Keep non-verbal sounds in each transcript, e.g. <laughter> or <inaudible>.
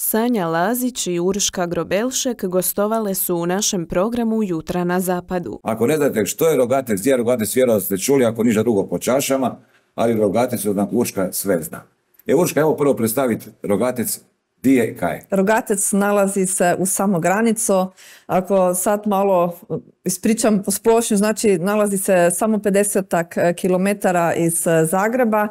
Sanja Lazić i Urška Grobelšek gostovale su u našem programu Jutra na zapadu. Ako ne znate što je rogatec, gdje je rogatec, da ste čuli, ako ništa drugo po čašama, ali rogatec od Urška sve zna. E, Urška, evo prvo predstaviti rogatec Di Rogatec nalazi se u samo granico. Ako sad malo eh, ispričam po splošnju, znači nalazi se samo 50 eh, km iz eh, Zagreba,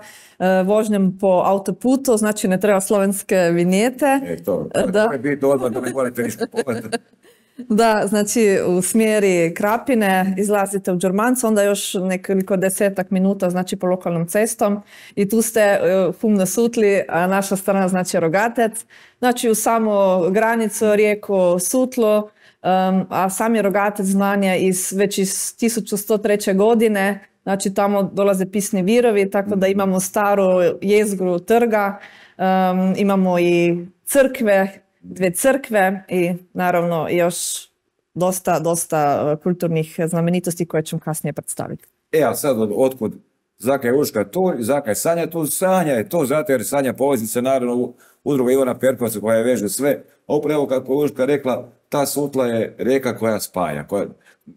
vožnjem po autoputu, znači ne treba slovenske vinjete. E, to, da. bi da <laughs> Da, znači u smjeri Krapine izlazite u Đurmancu, onda još nekoliko desetak minuta znači po lokalnom cestom i tu ste e, humno sutli, a naša strana znači Rogatec. Znači u samo granicu rijeku Sutlo, a sami Rogatec znanja iz, već iz 1103. godine, znači tamo dolaze pisni virovi, tako da imamo staru jezgru trga, imamo i crkve dve crkve i naravno još dosta, dosta e, kulturnih znamenitosti koje ću kasnije predstaviti. E, a sad otkud Zaka je Uška tu, Zaka je Sanja tu, Sanja je to, zato jer Sanja poveznica naravno udruga Ivana Perkovaca koja je veže sve. Upravo kako je Uška rekla, ta sutla je reka koja spaja. Koja,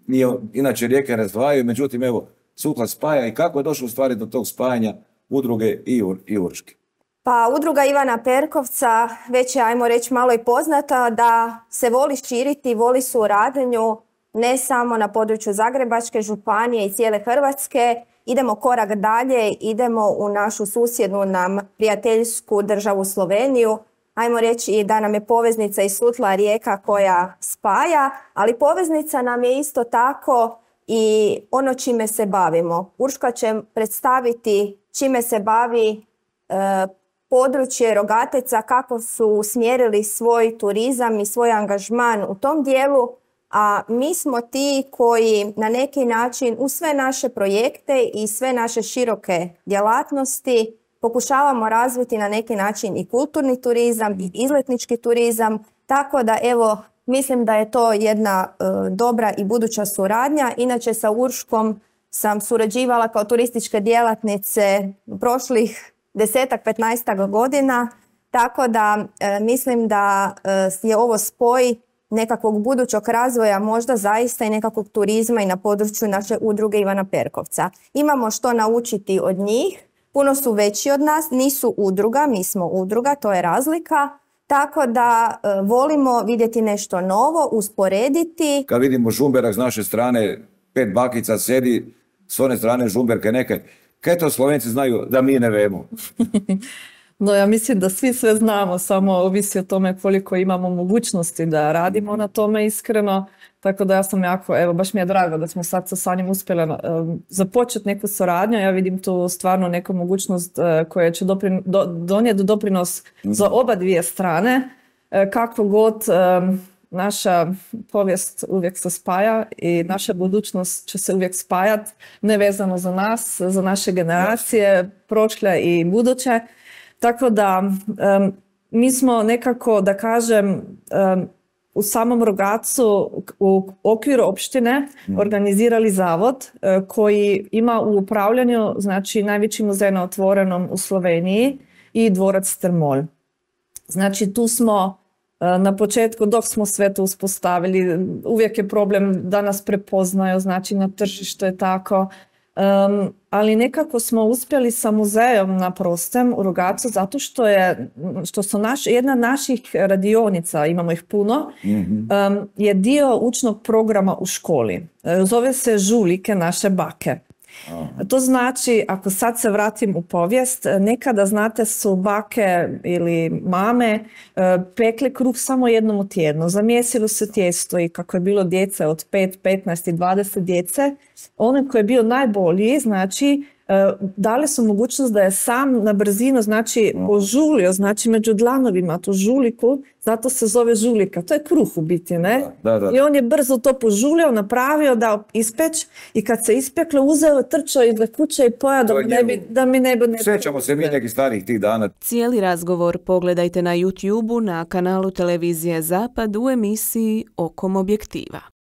nije, inače rijeke razdvajaju, međutim evo, sutla spaja i kako je došlo u stvari do tog spajanja udruge i, i Urške. Pa udruga Ivana Perkovca već je, ajmo reći, malo i poznata da se voli širiti, voli su radnju, ne samo na području Zagrebačke županije i cijele Hrvatske. Idemo korak dalje, idemo u našu susjednu nam prijateljsku državu Sloveniju. Ajmo reći i da nam je poveznica i sutla rijeka koja spaja, ali poveznica nam je isto tako i ono čime se bavimo. Urška će predstaviti čime se bavi e, područje Rogateca, kako su smjerili svoj turizam i svoj angažman u tom dijelu, a mi smo ti koji na neki način u sve naše projekte i sve naše široke djelatnosti pokušavamo razviti na neki način i kulturni turizam i izletnički turizam, tako da evo mislim da je to jedna e, dobra i buduća suradnja. Inače sa Urškom sam surađivala kao turističke djelatnice prošlih desetak, petnaestak godina, tako da e, mislim da e, je ovo spoj nekakvog budućog razvoja možda zaista i nekakvog turizma i na području naše udruge Ivana Perkovca. Imamo što naučiti od njih, puno su veći od nas, nisu udruga, mi smo udruga, to je razlika. Tako da e, volimo vidjeti nešto novo, usporediti. Kad vidimo Žumberak s naše strane, pet bakica sedi, s one strane Žumberke neke Kaj to Slovenci znaju da mi ne vemo? <laughs> No ja mislim da svi sve znamo, samo ovisi o tome koliko imamo mogućnosti da radimo na tome iskreno. Tako da ja sam jako, evo baš mi je drago da smo sad sa Sanjem uspjeli započeti neku suradnju. Ja vidim tu stvarno neku mogućnost e, koja će donijeti doprinos za mhm. oba dvije strane. E, kako god naša povijest uvijek se spaja i naša budućnost će se uvijek spajat, nevezano za nas, za naše generacije, prošle i buduće. Tako da mi smo nekako, da kažem, u samom Rogacu u okviru opštine mm. organizirali zavod e, koji ima u upravljanju znači najveći muzej na otvorenom u Sloveniji i dvorac Strmol. Znači tu smo E, na početku, dok smo sve to uspostavili, uvijek je problem da nas prepoznaju, znači na tržištu je tako. ali nekako smo uspjeli sa muzejom na Prostem u Rogacu zato što, je, što su naš, jedna naših radionica, imamo ih puno, mhm. je dio učnog programa u školi. E, zove se Žulike naše bake. To znači, ako sad se vratim u povijest, e, nekada, znate, su bake ili mame e, pekle kruh samo jednom u tjednu. Zamjesilo se tijesto i kako je bilo djece od 5, 15 i 20 djece, onaj koji je bio najbolji, znači, E, dali su mogućnost da je sam na brzinu, znači požulio, znači među dlanovima tu žuliku, zato se zove žulika. To je kruh u biti, ne? I on je brzo to požulio, napravio, dao ispeć i kad se ispeklo, uzeo, trčao i kuće i pojao da, da mi ne bi... Ne... se mi nekih starih tih dana. Cijeli razgovor pogledajte na youtube na kanalu televizije Zapad u emisiji Okom objektiva.